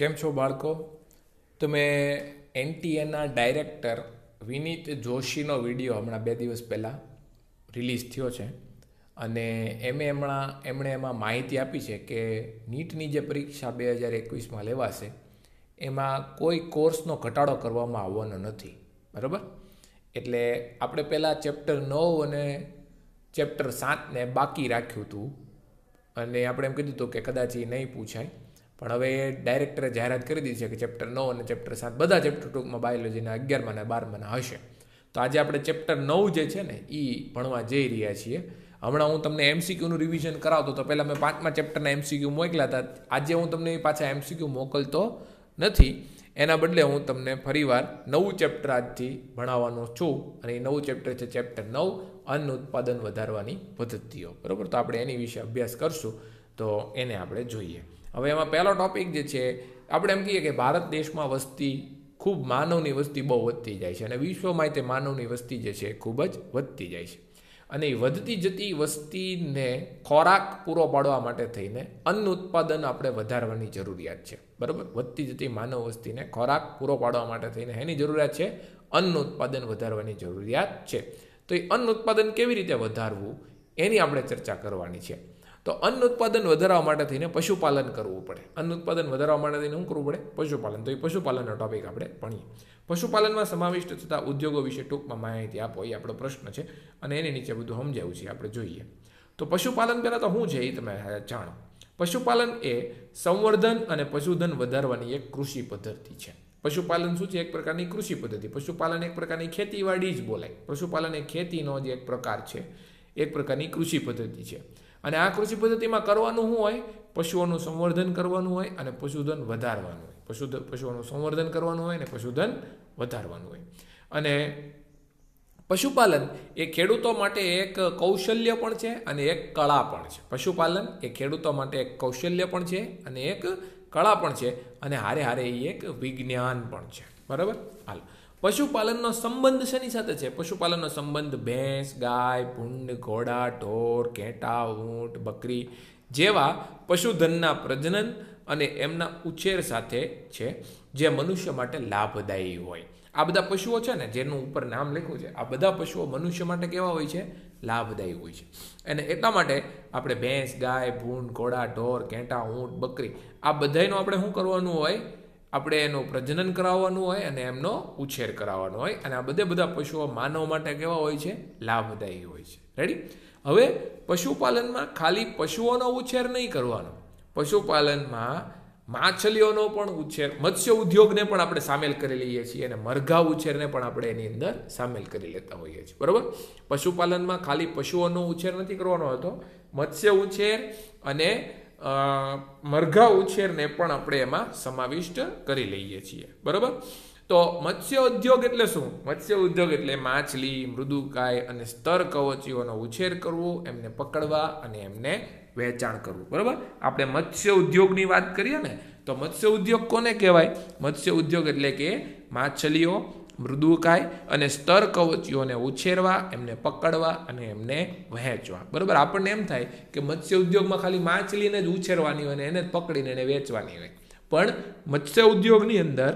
કેમ છો બાળકો તમે એનટીએના ડાયરેક્ટર વિનીત જોશીનો વિડીયો હમણાં બે દિવસ પહેલાં રિલીઝ થયો છે અને એમે હમણાં એમણે એમાં માહિતી આપી છે કે નીટની જે પરીક્ષા બે હજાર એકવીસમાં લેવાશે એમાં કોઈ કોર્સનો ઘટાડો કરવામાં આવવાનો નથી બરાબર એટલે આપણે પહેલાં ચેપ્ટર નવ અને ચેપ્ટર સાતને બાકી રાખ્યું હતું અને આપણે એમ કીધું હતું કે કદાચ એ નહીં પૂછાય પણ હવે ડાયરેક્ટરે જાહેરાત કરી દીધી છે કે ચેપ્ટર નવ અને ચેપ્ટર સાત બધા ચેપ્ટર ટૂંકમાં બાયોલોજીના અગિયારમાં અને બારમાંના હશે તો આજે આપણે ચેપ્ટર નવ જે છે ને એ ભણવા જઈ રહ્યા છીએ હમણાં હું તમને એમસીક્યુનું રિવિઝન કરાવતો તો પહેલાં મેં પાંચમા ચેપ્ટરના એમસીક્યુ મોકલ્યા હતા આજે હું તમને પાછા એમસીક્યુ મોકલતો નથી એના બદલે હું તમને ફરીવાર નવું ચેપ્ટર આજથી ભણાવવાનો છું અને એ નવું ચેપ્ટર છે ચેપ્ટર નવ અન્ન ઉત્પાદન વધારવાની પદ્ધતિઓ બરાબર તો આપણે એની વિશે અભ્યાસ કરશું તો એને આપણે જોઈએ હવે એમાં પહેલો ટોપિક જે છે આપણે એમ કહીએ કે ભારત દેશમાં વસ્તી ખૂબ માનવની વસ્તી બહુ વધતી જાય છે અને વિશ્વમાં તે માનવની વસ્તી જે છે ખૂબ જ વધતી જાય છે અને એ વધતી જતી વસ્તીને ખોરાક પૂરો પાડવા માટે થઈને અન્ન ઉત્પાદન આપણે વધારવાની જરૂરિયાત છે બરાબર વધતી જતી માનવ વસ્તીને ખોરાક પૂરો પાડવા માટે થઈને એની જરૂરિયાત છે અન્ન ઉત્પાદન વધારવાની જરૂરિયાત છે તો એ અન્ન ઉત્પાદન કેવી રીતે વધારવું એની આપણે ચર્ચા કરવાની છે તો અન્ન ઉત્પાદન વધારવા માટે થઈને પશુપાલન કરવું પડે અન્ન ઉત્પાદન વધારવા માટે થઈને શું કરવું પડે પશુપાલન તો એ પશુપાલનનો ટોપિક આપણે ભણીએ પશુપાલનમાં સમાવિષ્ટ થતા ઉદ્યોગો વિશે ટૂંકમાં માહિતી આપો એ આપણો પ્રશ્ન છે અને એની નીચે બધું સમજાવું છે આપણે જોઈએ તો પશુપાલન પહેલાં તો શું છે એ તમે જાણો પશુપાલન એ સંવર્ધન અને પશુધન વધારવાની એક કૃષિ પદ્ધતિ છે પશુપાલન શું છે એક પ્રકારની કૃષિ પદ્ધતિ પશુપાલન એક પ્રકારની ખેતીવાડી જ બોલાય પશુપાલન એ ખેતીનો જે એક પ્રકાર છે એક પ્રકારની કૃષિ પદ્ધતિ છે અને આ કૃષિ પદ્ધતિમાં કરવાનું શું હોય પશુઓનું સંવર્ધન કરવાનું હોય અને પશુધન વધારવાનું હોય પશુધન પશુઓનું સંવર્ધન કરવાનું હોય અને પશુધન વધારવાનું હોય અને પશુપાલન એ ખેડૂતો માટે એક કૌશલ્ય પણ છે અને એક કળા પણ છે પશુપાલન એ ખેડૂતો માટે એક કૌશલ્ય પણ છે અને એક કળા પણ છે અને હારે હારે એ એક વિજ્ઞાન પણ છે બરાબર હાલ પશુપાલનનો સંબંધ શેની સાથે છે પશુપાલનનો સંબંધ ભેંસ ગાય ભૂંડ ઘોડા ઢોર ઘેટા ઊંટ બકરી જેવા પશુધનના પ્રજનન અને એમના ઉછેર સાથે છે જે મનુષ્ય માટે લાભદાયી હોય આ બધા પશુઓ છે ને જેનું ઉપર નામ લખ્યું છે આ બધા પશુઓ મનુષ્ય માટે કેવા હોય છે લાભદાયી હોય છે અને એટલા માટે આપણે ભેંસ ગાય ભૂંડ ઘોડા ઢોર કેંટા ઊંટ બકરી આ બધાનું આપણે શું કરવાનું હોય આપણે એનું પ્રજનન કરાવવાનું હોય અને એમનો ઉછેર કરાવવાનો હોય અને આ બધે બધા પશુઓ માનવ માટે કેવા હોય છે લાભદાયી હોય છે રેડી હવે પશુપાલનમાં ખાલી પશુઓનો ઉછેર નહીં કરવાનો પશુપાલનમાં માછલીઓનો પણ ઉછેર મત્સ્ય ઉદ્યોગને પણ આપણે સામેલ કરી લઈએ છીએ અને મરઘા ઉછેરને પણ આપણે એની અંદર સામેલ કરી લેતા હોઈએ છીએ બરાબર પશુપાલનમાં ખાલી પશુઓનો ઉછેર નથી કરવાનો હતો મત્સ્ય ઉછેર અને મરઘા ઉછેરને પણ આપણે એમાં સમાવિષ્ટ કરી લઈએ છીએ બરાબર તો મત્સ્ય ઉદ્યોગ એટલે શું મત્સ્ય ઉદ્યોગ એટલે માછલી મૃદુકાય અને સ્તર કવચીઓનો ઉછેર કરવો એમને પકડવા અને એમને વેચાણ કરવું બરાબર આપણે મત્સ્ય ઉદ્યોગની વાત કરીએ ને તો મત્સ્ય ઉદ્યોગ કોને કહેવાય મત્સ્ય ઉદ્યોગ એટલે કે માછલીઓ મૃદુકાય અને સ્તર કવચીઓને ઉછેરવા એમને પકડવા અને એમને વહેંચવા બરાબર આપણને એમ થાય કે મત્સ્ય ઉદ્યોગમાં ખાલી માછલીને જ ઉછેરવાની હોય અને એને પકડીને એને વેચવાની હોય પણ મત્સ્ય ઉદ્યોગની અંદર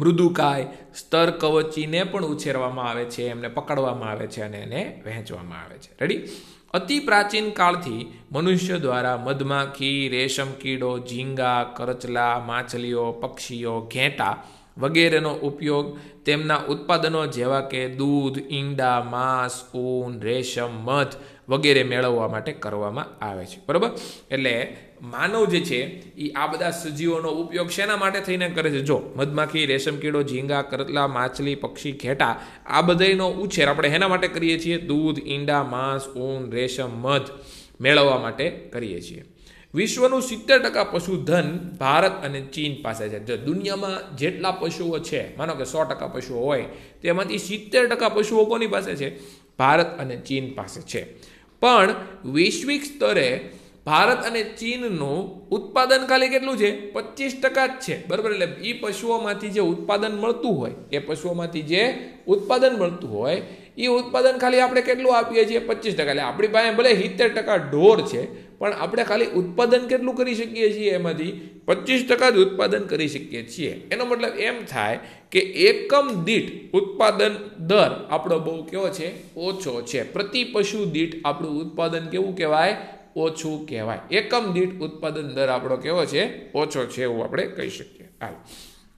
મૃદુકાય સ્તર કવચીને પણ ઉછેરવામાં આવે છે એમને પકડવામાં આવે છે અને એને વહેંચવામાં આવે છે રેડી અતિ પ્રાચીન કાળથી મનુષ્ય દ્વારા મધમાખી રેશમ કીડો ઝીંગા કરચલા માછલીઓ પક્ષીઓ ઘેટા વગેરેનો ઉપયોગ તેમના ઉત્પાદનો જેવા કે દૂધ ઈંડા માંસ ઊન રેશમ મધ વગેરે મેળવવા માટે કરવામાં આવે છે બરાબર એટલે માનવ જે છે એ આ બધા સજીવોનો ઉપયોગ શેના માટે થઈને કરે છે જો મધમાખી રેશમ કીડો ઝીંગા કરતલા માછલી પક્ષી ઘેટા આ બધાનો ઉછેર આપણે એના માટે કરીએ છીએ દૂધ ઈંડા માંસ ઊન રેશમ મધ મેળવવા માટે કરીએ છીએ વિશ્વનું સિત્તેર ટકા પશુધન ભારત અને ચીન પાસે છે જો દુનિયામાં જેટલા પશુઓ છે માનો કે સો ટકા પશુઓ હોય તેમાંથી સિત્તેર ટકા પશુઓ કોની પાસે છે ભારત અને ચીન પાસે છે પણ વૈશ્વિક સ્તરે ભારત અને ચીનનું ઉત્પાદન ખાલી કેટલું છે પચીસ ટકા જ છે બરાબર એટલે એ પશુઓમાંથી જે ઉત્પાદન મળતું હોય એ પશુઓમાંથી જે ઉત્પાદન મળતું હોય એ ઉત્પાદન ખાલી આપણે કેટલું આપીએ છીએ પચીસ ટકા એટલે આપણી પાસે ભલે સિત્તેર ટકા ઢોર છે પણ આપણે ખાલી ઉત્પાદન કેટલું કરી શકીએ છીએ એમાંથી પચીસ ટકા જ ઉત્પાદન કરી શકીએ છીએ એનો મતલબ એમ થાય કે એકમ દીઠ ઉત્પાદન દર આપણો બહુ કેવો છે ઓછો છે પ્રતિ પશુ દીઠ આપણું ઉત્પાદન કેવું કહેવાય ઓછું કહેવાય એકમ દીઠ ઉત્પાદન દર આપણો કેવો છે ઓછો છે એવું આપણે કહી શકીએ હાલ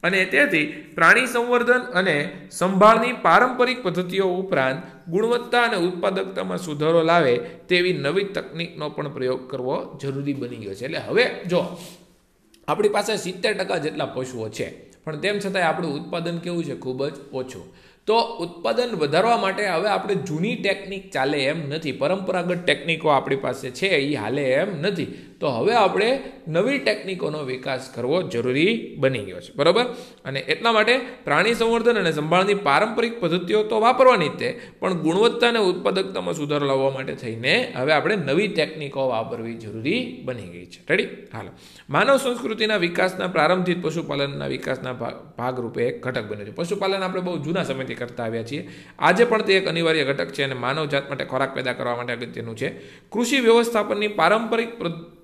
અને તેથી પ્રાણી સંવર્ધન અને સંભાળની પારંપરિક પદ્ધતિઓ ઉપરાંત ગુણવત્તા અને ઉત્પાદકતામાં સુધારો લાવે તેવી નવી તકનિકનો પણ પ્રયોગ કરવો જરૂરી બની ગયો છે એટલે હવે જો આપણી પાસે સિત્તેર ટકા જેટલા પશુઓ છે પણ તેમ છતાંય આપણું ઉત્પાદન કેવું છે ખૂબ જ ઓછું તો ઉત્પાદન વધારવા માટે હવે આપણે જૂની ટેકનિક ચાલે એમ નથી પરંપરાગત ટેકનિકો આપણી પાસે છે એ હાલે એમ નથી તો હવે આપણે નવી ટેકનિકોનો વિકાસ કરવો જરૂરી બની ગયો છે બરાબર અને એટલા માટે પ્રાણી સંવર્ધન અને સંભાળની પારંપરિક પદ્ધતિઓ તો વાપરવાની જ તે પણ ગુણવત્તા અને ઉત્પાદકતામાં સુધારો લાવવા માટે થઈને હવે આપણે નવી ટેકનિકો વાપરવી જરૂરી બની ગઈ છે રેડી હાલો માનવ સંસ્કૃતિના વિકાસના પ્રારંભથી પશુપાલનના વિકાસના ભાગરૂપે એક ઘટક બન્યો છે પશુપાલન આપણે બહુ જૂના સમયથી કરતા આવ્યા છીએ આજે પણ તે એક અનિવાર્ય ઘટક છે અને માનવ જાત માટે ખોરાક પેદા કરવા માટે અગત્યનું છે કૃષિ વ્યવસ્થાપનની પારંપરિક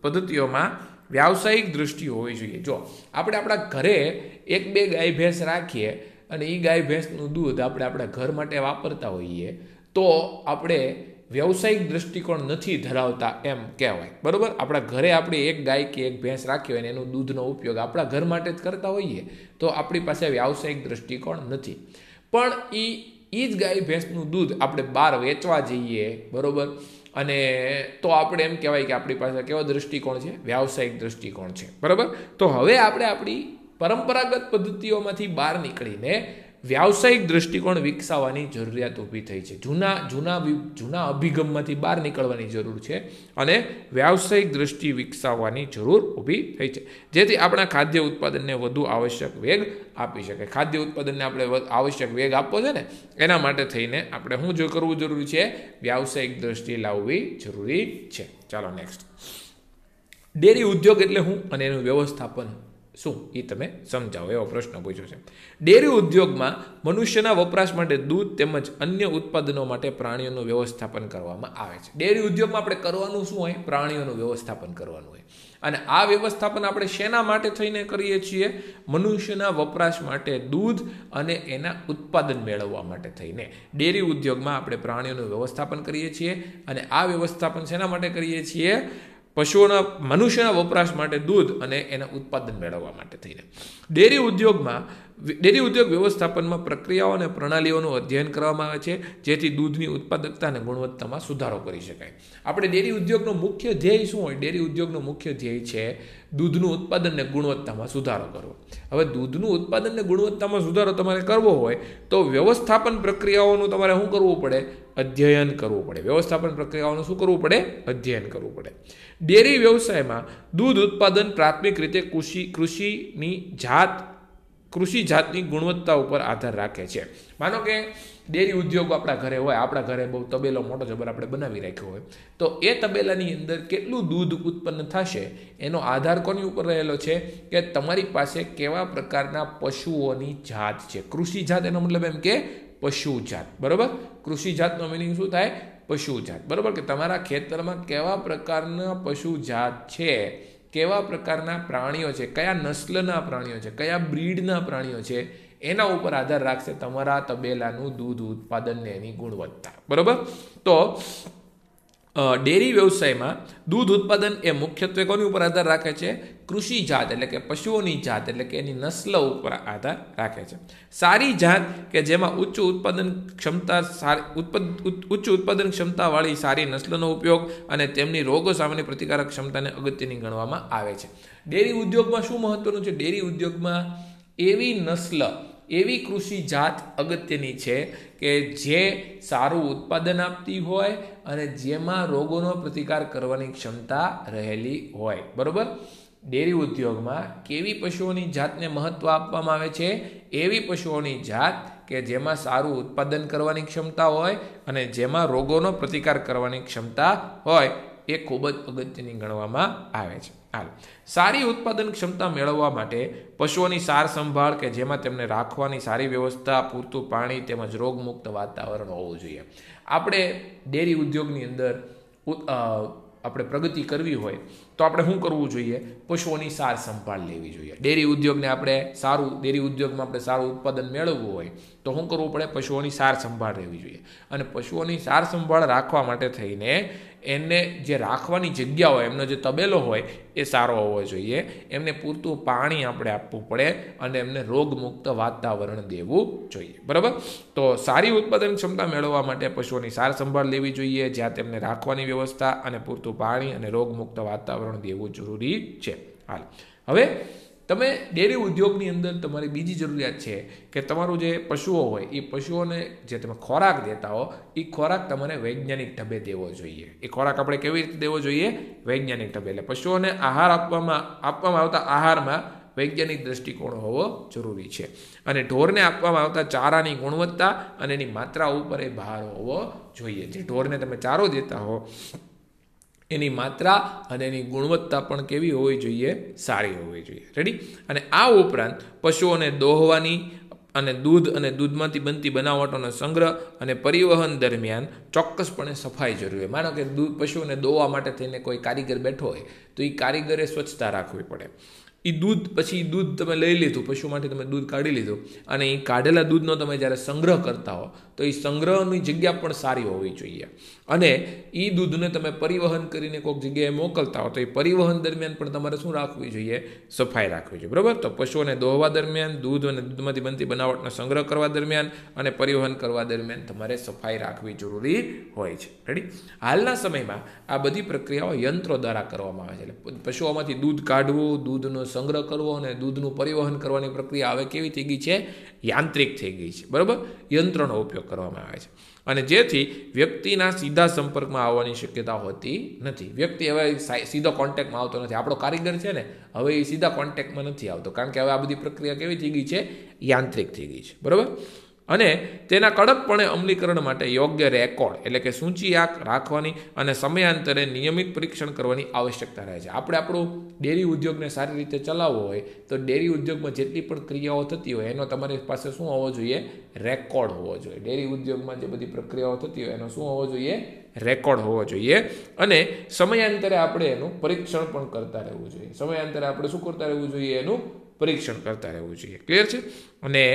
પદ્ધતિઓમાં વ્યાવસાયિક દૃષ્ટિ હોવી જોઈએ જો આપણે આપણા ઘરે એક બે ગાય ભેંસ રાખીએ અને એ ગાય ભેંસનું દૂધ આપણે આપણા ઘર માટે વાપરતા હોઈએ તો આપણે વ્યવસાયિક દૃષ્ટિકોણ નથી ધરાવતા એમ કહેવાય બરાબર આપણા ઘરે આપણે એક ગાય કે એક ભેંસ રાખી હોય અને એનું દૂધનો ઉપયોગ આપણા ઘર માટે જ કરતા હોઈએ તો આપણી પાસે વ્યાવસાયિક દૃષ્ટિકોણ નથી પણ એ એ જ ગાય ભેંસનું દૂધ આપણે બહાર વેચવા જઈએ બરાબર અને તો આપણે એમ કહેવાય કે આપણી પાસે કેવો દૃષ્ટિકોણ છે વ્યાવસાયિક દૃષ્ટિકોણ છે બરાબર તો હવે આપણે આપણી પરંપરાગત પદ્ધતિઓમાંથી બહાર નીકળીને વ્યાવસાયિક દૃષ્ટિકોણ વિકસાવવાની જરૂરિયાત ઊભી થઈ છે જૂના જૂના જૂના અભિગમમાંથી બહાર નીકળવાની જરૂર છે અને વ્યાવસાયિક દૃષ્ટિ વિકસાવવાની જરૂર ઊભી થઈ છે જેથી આપણા ખાદ્ય ઉત્પાદનને વધુ આવશ્યક વેગ આપી શકે ખાદ્ય ઉત્પાદનને આપણે આવશ્યક વેગ આપવો છે ને એના માટે થઈને આપણે શું જો કરવું જરૂરી છે વ્યાવસાયિક દૃષ્ટિ લાવવી જરૂરી છે ચાલો નેક્સ્ટ ડેરી ઉદ્યોગ એટલે હું અને એનું વ્યવસ્થાપન શું એ તમે સમજાવો એવો પ્રશ્ન પૂછ્યો છે ડેરી ઉદ્યોગમાં મનુષ્યના વપરાશ માટે દૂધ તેમજ અન્ય ઉત્પાદનો માટે પ્રાણીઓનું વ્યવસ્થાપન કરવામાં આવે છે ડેરી ઉદ્યોગમાં આપણે કરવાનું શું હોય પ્રાણીઓનું વ્યવસ્થાપન કરવાનું હોય અને આ વ્યવસ્થાપન આપણે શેના માટે થઈને કરીએ છીએ મનુષ્યના વપરાશ માટે દૂધ અને એના ઉત્પાદન મેળવવા માટે થઈને ડેરી ઉદ્યોગમાં આપણે પ્રાણીઓનું વ્યવસ્થાપન કરીએ છીએ અને આ વ્યવસ્થાપન શેના માટે કરીએ છીએ પશુઓના મનુષ્યના વપરાશ માટે દૂધ અને એના ઉત્પાદન મેળવવા માટે થઈને ડેરી ઉદ્યોગમાં ડેરી ઉદ્યોગ વ્યવસ્થાપનમાં પ્રક્રિયાઓ અને પ્રણાલીઓનું અધ્યયન કરવામાં આવે છે જેથી દૂધની ઉત્પાદકતા અને ગુણવત્તામાં સુધારો કરી શકાય આપણે ડેરી ઉદ્યોગનો મુખ્ય ધ્યેય શું હોય ડેરી ઉદ્યોગનો મુખ્ય ધ્યેય છે દૂધનું ઉત્પાદન અને ગુણવત્તામાં સુધારો કરવો હવે દૂધનું ઉત્પાદનને ગુણવત્તામાં સુધારો તમારે કરવો હોય તો વ્યવસ્થાપન પ્રક્રિયાઓનું તમારે શું કરવું પડે અધ્યયન કરવું પડે વ્યવસ્થાપન પ્રક્રિયાઓનું શું કરવું પડે અધ્યયન કરવું પડે ડેરી વ્યવસાયમાં દૂધ ઉત્પાદન પ્રાથમિક રીતે કૃષિ કૃષિની જાત કૃષિ જાતની ગુણવત્તા ઉપર આધાર રાખે છે માનો કે ડેરી ઉદ્યોગ આપણા ઘરે હોય આપણા ઘરે બહુ તબેલો મોટો જબર આપણે બનાવી રાખ્યો હોય તો એ તબેલાની અંદર કેટલું દૂધ ઉત્પન્ન થશે એનો આધાર કોની ઉપર રહેલો છે કે તમારી પાસે કેવા પ્રકારના પશુઓની જાત છે કૃષિ જાત એનો મતલબ એમ કે પશુ જાત બરાબર કૃષિ જાતનો મિનિંગ શું થાય પશુ જાત બરાબર કે તમારા ખેતરમાં કેવા પ્રકારના પશુ જાત છે કેવા પ્રકારના પ્રાણીઓ છે કયા નસ્લના પ્રાણીઓ છે કયા બ્રીડના પ્રાણીઓ છે એના ઉપર આધાર રાખશે તમારા તબેલાનું દૂધ ઉત્પાદનને એની ગુણવત્તા બરોબર તો ડેરી વ્યવસાયમાં દૂધ ઉત્પાદન એ મુખ્યત્વે કોની ઉપર આધાર રાખે છે કૃષિ જાત એટલે કે પશુઓની જાત એટલે કે એની નસ્લ ઉપર આધાર રાખે છે સારી જાત કે જેમાં ઉચ્ચ ઉત્પાદન ક્ષમતા સારી ઉચ્ચ ઉત્પાદન ક્ષમતાવાળી સારી નસ્લનો ઉપયોગ અને તેમની રોગો સામેની પ્રતિકારક ક્ષમતાને અગત્યની ગણવામાં આવે છે ડેરી ઉદ્યોગમાં શું મહત્વનું છે ડેરી ઉદ્યોગમાં એવી નસ્લ એવી કૃષિ જાત અગત્યની છે કે જે સારું ઉત્પાદન આપતી હોય અને જેમાં રોગોનો પ્રતિકાર કરવાની ક્ષમતા રહેલી હોય બરાબર ડેરી ઉદ્યોગમાં કેવી પશુઓની જાતને મહત્ત્વ આપવામાં આવે છે એવી પશુઓની જાત કે જેમાં સારું ઉત્પાદન કરવાની ક્ષમતા હોય અને જેમાં રોગોનો પ્રતિકાર કરવાની ક્ષમતા હોય એ ખૂબ જ અગત્યની ગણવામાં આવે છે હાલ સારી ઉત્પાદન ક્ષમતા મેળવવા માટે પશુઓની સાર સંભાળ કે જેમાં તેમને રાખવાની સારી વ્યવસ્થા પૂરતું પાણી તેમજ રોગમુક્ત વાતાવરણ હોવું જોઈએ આપણે ડેરી ઉદ્યોગની અંદર આપણે પ્રગતિ કરવી હોય તો આપણે શું કરવું જોઈએ પશુઓની સાર સંભાળ લેવી જોઈએ ડેરી ઉદ્યોગને આપણે સારું ડેરી ઉદ્યોગમાં આપણે સારું ઉત્પાદન મેળવવું હોય તો શું કરવું પડે પશુઓની સાર સંભાળ રહેવી જોઈએ અને પશુઓની સાર સંભાળ રાખવા માટે થઈને એને જે રાખવાની જગ્યા હોય એમનો જે તબેલો હોય એ સારો હોવો જોઈએ એમને પૂરતું પાણી આપણે આપવું પડે અને એમને રોગમુક્ત વાતાવરણ દેવું જોઈએ બરાબર તો સારી ઉત્પાદન ક્ષમતા મેળવવા માટે પશુઓની સાર સંભાળ લેવી જોઈએ જ્યાં તેમને રાખવાની વ્યવસ્થા અને પૂરતું પાણી અને રોગમુક્ત વાતાવરણ કારણ દેવો જરૂરી છે હાલ હવે તમે ડેરી ઉદ્યોગની અંદર તમારી બીજી જરૂરિયાત છે કે તમારું જે પશુઓ હોય એ પશુઓને જે તમે ખોરાક દેતા હો એ ખોરાક તમારે વૈજ્ઞાનિક ઢબે દેવો જોઈએ એ ખોરાક આપણે કેવી રીતે દેવો જોઈએ વૈજ્ઞાનિક ઢબે એટલે પશુઓને આહાર આપવામાં આપવામાં આવતા આહારમાં વૈજ્ઞાનિક દ્રષ્ટિકોણ હોવો જરૂરી છે અને ઢોરને આપવામાં આવતા ચારાની ગુણવત્તા અને એની માત્રા ઉપર એ ભાર હોવો જોઈએ જે ઢોરને તમે ચારો દેતા હો એની માત્રા અને એની ગુણવત્તા પણ કેવી હોવી જોઈએ સારી હોવી જોઈએ રેડી અને આ ઉપરાંત પશુઓને દોહવાની અને દૂધ અને દૂધમાંથી બનતી બનાવટોનો સંગ્રહ અને પરિવહન દરમિયાન ચોક્કસપણે સફાઈ જરૂરી હોય માનો કે દૂધ પશુઓને દોવા માટે થઈને કોઈ કારીગર બેઠો હોય તો એ કારીગરે સ્વચ્છતા રાખવી પડે એ દૂધ પછી દૂધ તમે લઈ લીધું પશુમાંથી તમે દૂધ કાઢી લીધું અને એ કાઢેલા દૂધનો તમે જ્યારે સંગ્રહ કરતા હો તો એ સંગ્રહની જગ્યા પણ સારી હોવી જોઈએ અને એ દૂધને તમે પરિવહન કરીને કોઈક જગ્યાએ મોકલતા હો તો એ પરિવહન દરમિયાન પણ તમારે શું રાખવી જોઈએ સફાઈ રાખવી જોઈએ બરાબર તો પશુઓને દોહવા દરમિયાન દૂધ અને દૂધમાંથી બનતી બનાવટનો સંગ્રહ કરવા દરમિયાન અને પરિવહન કરવા દરમિયાન તમારે સફાઈ રાખવી જરૂરી હોય છે રેડી હાલના સમયમાં આ બધી પ્રક્રિયાઓ યંત્રો દ્વારા કરવામાં આવે છે એટલે પશુઓમાંથી દૂધ કાઢવું દૂધનો સંગ્રહ કરવો અને દૂધનું પરિવહન કરવાની પ્રક્રિયા હવે કેવી થઈ ગઈ છે યાંત્રિક થઈ ગઈ છે બરાબર યંત્રનો ઉપયોગ કરવામાં આવે છે અને જેથી વ્યક્તિના સીધા સંપર્કમાં આવવાની શક્યતા હોતી નથી વ્યક્તિ હવે સીધો કોન્ટેક્ટમાં આવતો નથી આપણો કારીગર છે ને હવે એ સીધા કોન્ટેક્ટમાં નથી આવતો કારણ કે હવે આ બધી પ્રક્રિયા કેવી થઈ ગઈ છે યાંત્રિક થઈ ગઈ છે બરાબર અને તેના કડકપણે અમલીકરણ માટે યોગ્ય રેકોર્ડ એટલે કે સૂચિ રાખવાની અને સમયાંતરે નિયમિત પરીક્ષણ કરવાની આવશ્યકતા રહે છે આપણે આપણું ડેરી ઉદ્યોગને સારી રીતે ચલાવવો હોય તો ડેરી ઉદ્યોગમાં જેટલી પણ ક્રિયાઓ થતી હોય એનો તમારી પાસે શું હોવો જોઈએ રેકોર્ડ હોવો જોઈએ ડેરી ઉદ્યોગમાં જે બધી પ્રક્રિયાઓ થતી હોય એનો શું હોવો જોઈએ રેકોર્ડ હોવો જોઈએ અને સમયાંતરે આપણે એનું પરીક્ષણ પણ કરતા રહેવું જોઈએ સમયાંતરે આપણે શું કરતા રહેવું જોઈએ એનું પરીક્ષણ કરતા રહેવું જોઈએ ક્લિયર છે અને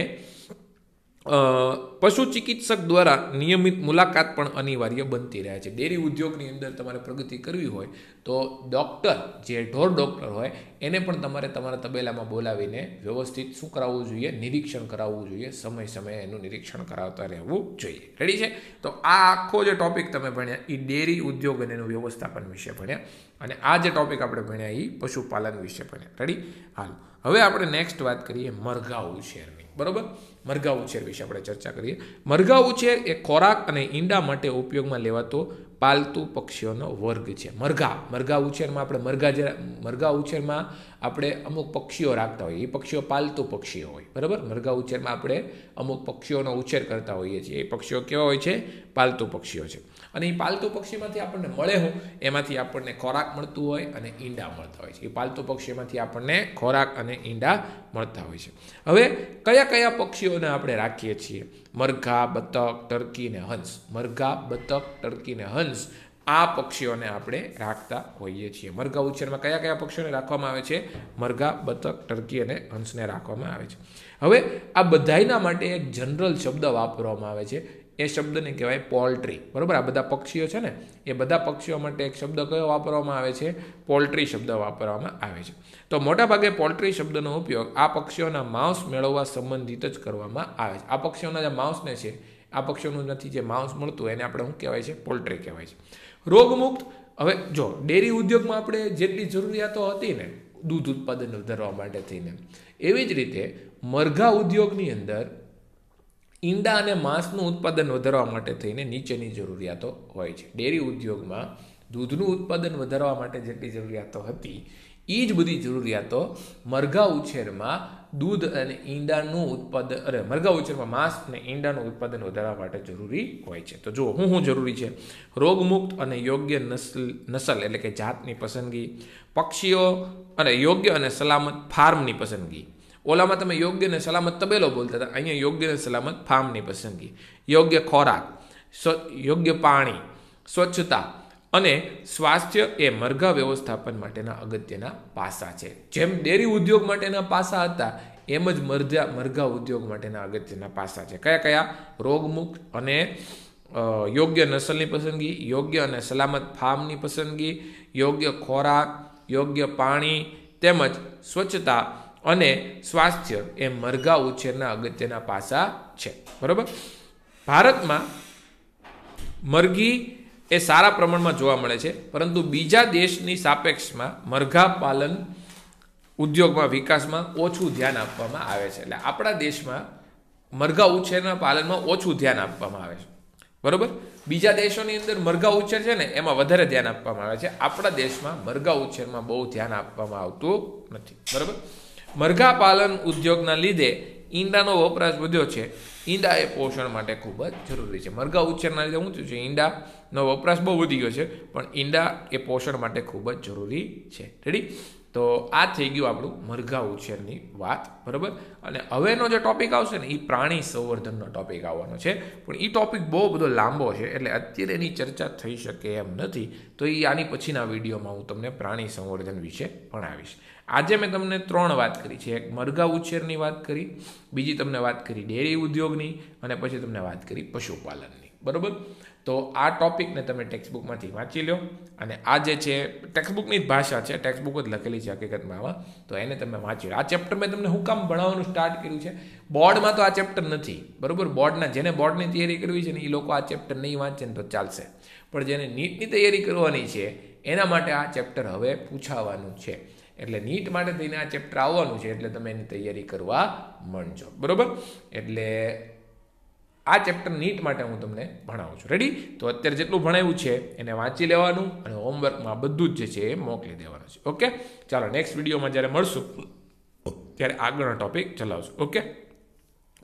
પશુ ચિકિત્સક દ્વારા નિયમિત મુલાકાત પણ અનિવાર્ય બનતી રહે છે ડેરી ઉદ્યોગની અંદર તમારે પ્રગતિ કરવી હોય તો ડૉક્ટર જે ઢોર ડૉક્ટર હોય એને પણ તમારે તમારા તબેલામાં બોલાવીને વ્યવસ્થિત શું કરાવવું જોઈએ નિરીક્ષણ કરાવવું જોઈએ સમય સમયે એનું નિરીક્ષણ કરાવતા રહેવું જોઈએ રેડી છે તો આ આખો જે ટોપિક તમે ભણ્યા એ ડેરી ઉદ્યોગ અને એનું વ્યવસ્થાપન વિશે ભણ્યા અને આ જે ટોપિક આપણે ભણ્યા એ પશુપાલન વિશે ભણ્યા રેડી હાલ હવે આપણે નેક્સ્ટ વાત કરીએ મરઘાઉ શહેરની બરાબર મરઘા ઉછેર વિશે આપણે ચર્ચા કરીએ મરઘા ઉછેર એ ખોરાક અને ઈંડા માટે ઉપયોગમાં લેવાતો પાલતુ પક્ષીઓનો વર્ગ છે મરઘા મરઘા ઉછેરમાં આપણે મરઘા જરા મરઘા ઉછેરમાં આપણે અમુક પક્ષીઓ રાખતા હોઈએ એ પક્ષીઓ પાલતુ પક્ષીઓ હોય બરાબર મરઘા ઉછેરમાં આપણે અમુક પક્ષીઓનો ઉછેર કરતા હોઈએ છીએ એ પક્ષીઓ કેવા હોય છે પાલતુ પક્ષીઓ છે અને એ પાલતુ પક્ષીમાંથી આપણને મળે હું એમાંથી આપણને ખોરાક મળતું હોય અને ઈંડા મળતા હોય છે એ પાલતુ પક્ષીઓમાંથી આપણને ખોરાક અને ઈંડા મળતા હોય છે હવે કયા કયા પક્ષીઓને આપણે રાખીએ છીએ મરઘા બતક ટર્કી ને હંસ મરઘા બતક ટર્કી ને હંસ આ પક્ષીઓને આપણે રાખતા હોઈએ છીએ મરઘા ઉછેરમાં કયા કયા પક્ષીઓને રાખવામાં આવે છે મરઘા બતક ટર્કી અને હંસને રાખવામાં આવે છે હવે આ બધાના માટે એક જનરલ શબ્દ વાપરવામાં આવે છે એ શબ્દને કહેવાય પોલ્ટ્રી બરાબર આ બધા પક્ષીઓ છે ને એ બધા પક્ષીઓ માટે એક શબ્દ કયો વાપરવામાં આવે છે પોલ્ટ્રી શબ્દ વાપરવામાં આવે છે તો મોટાભાગે પોલ્ટ્રી શબ્દનો ઉપયોગ આ પક્ષીઓના માંસ મેળવવા સંબંધિત જ કરવામાં આવે છે આ પક્ષીઓના જે માંસને છે આ પક્ષીઓનું નથી જે માંસ મળતું એને આપણે શું કહેવાય છે પોલ્ટ્રી કહેવાય છે રોગમુક્ત હવે જો ડેરી ઉદ્યોગમાં આપણે જેટલી જરૂરિયાતો હતી ને દૂધ ઉત્પાદન વધારવા માટે થઈને એવી જ રીતે મરઘા ઉદ્યોગની અંદર ઈંડા અને માંસનું ઉત્પાદન વધારવા માટે થઈને નીચેની જરૂરિયાતો હોય છે ડેરી ઉદ્યોગમાં દૂધનું ઉત્પાદન વધારવા માટે જેટલી જરૂરિયાતો હતી એ જ બધી જરૂરિયાતો મરઘા ઉછેરમાં દૂધ અને ઈંડાનું ઉત્પાદન અરે મરઘા ઉછેરમાં માંસ અને ઈંડાનું ઉત્પાદન વધારવા માટે જરૂરી હોય છે તો જુઓ હું શું જરૂરી છે રોગમુક્ત અને યોગ્ય નસલ નસલ એટલે કે જાતની પસંદગી પક્ષીઓ અને યોગ્ય અને સલામત ફાર્મની પસંદગી ઓલામાં તમે યોગ્ય ને સલામત તબેલો બોલતા હતા અહીંયા યોગ્ય ને સલામત ફાર્મની પસંદગી યોગ્ય ખોરાક યોગ્ય પાણી સ્વચ્છતા અને સ્વાસ્થ્ય એ મરઘા વ્યવસ્થાપન માટેના અગત્યના પાસા છે જેમ ડેરી ઉદ્યોગ માટેના પાસા હતા એમ જ મરઘા મરઘા ઉદ્યોગ માટેના અગત્યના પાસા છે કયા કયા રોગમુક્ત અને યોગ્ય નસલની પસંદગી યોગ્ય અને સલામત ફાર્મની પસંદગી યોગ્ય ખોરાક યોગ્ય પાણી તેમજ સ્વચ્છતા અને સ્વાસ્થ્ય એ મરઘા ઉછેરના અગત્યના પાસા છે બરાબર ભારતમાં મરઘી એ સારા પ્રમાણમાં જોવા મળે છે પરંતુ બીજા દેશની સાપેક્ષમાં મરઘા પાલન ઉદ્યોગમાં વિકાસમાં ઓછું ધ્યાન આપવામાં આવે છે એટલે આપણા દેશમાં મરઘા ઉછેરના પાલનમાં ઓછું ધ્યાન આપવામાં આવે છે બરોબર બીજા દેશોની અંદર મરઘા ઉછેર છે ને એમાં વધારે ધ્યાન આપવામાં આવે છે આપણા દેશમાં મરઘા ઉછેરમાં બહુ ધ્યાન આપવામાં આવતું નથી બરાબર મરઘા પાલન ઉદ્યોગના લીધે ઈંડાનો વપરાશ વધ્યો છે ઈંડા એ પોષણ માટે ખૂબ જ જરૂરી છે મરઘા ઉછેરના લીધે ઊંચું છે ઈંડાનો વપરાશ બહુ વધી ગયો છે પણ ઈંડા એ પોષણ માટે ખૂબ જ જરૂરી છે રેડી તો આ થઈ ગયું આપણું મરઘા ઉછેરની વાત બરાબર અને હવેનો જે ટોપિક આવશે ને એ પ્રાણી સંવર્ધનનો ટોપિક આવવાનો છે પણ એ ટોપિક બહુ બધો લાંબો છે એટલે અત્યારે એની ચર્ચા થઈ શકે એમ નથી તો એ આની પછીના વિડીયોમાં હું તમને પ્રાણી સંવર્ધન વિશે ભણાવીશ આજે મેં તમને ત્રણ વાત કરી છે એક મરઘા ઉછેરની વાત કરી બીજી તમને વાત કરી ડેરી ઉદ્યોગની અને પછી તમને વાત કરી પશુપાલનની બરાબર તો આ ટોપિકને તમે ટેક્સ્ટબુકમાંથી વાંચી લો અને આ જે છે ટેક્સ્ટબુકની જ ભાષા છે ટેક્સ્ટબુક જ લખેલી છે હકીકતમાં આમાં તો એને તમે વાંચી લો આ ચેપ્ટર મેં તમને હું કામ ભણાવવાનું સ્ટાર્ટ કર્યું છે બોર્ડમાં તો આ ચેપ્ટર નથી બરાબર બોર્ડના જેને બોર્ડની તૈયારી કરવી છે ને એ લોકો આ ચેપ્ટર નહીં વાંચે ને તો ચાલશે પણ જેને નીટની તૈયારી કરવાની છે એના માટે આ ચેપ્ટર હવે પૂછાવાનું છે એટલે નીટ માટે થઈને આ ચેપ્ટર આવવાનું છે એટલે તમે એની તૈયારી કરવા માંડજો બરોબર એટલે આ ચેપ્ટર નીટ માટે હું તમને ભણાવું છું રેડી તો અત્યારે જેટલું ભણાવ્યું છે એને વાંચી લેવાનું અને હોમવર્કમાં બધું જ જે છે એ મોકલી દેવાનું છે ઓકે ચાલો નેક્સ્ટ વિડીયોમાં જ્યારે મળશું ત્યારે આગળનો ટોપિક ચલાવશું ઓકે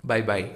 બાય બાય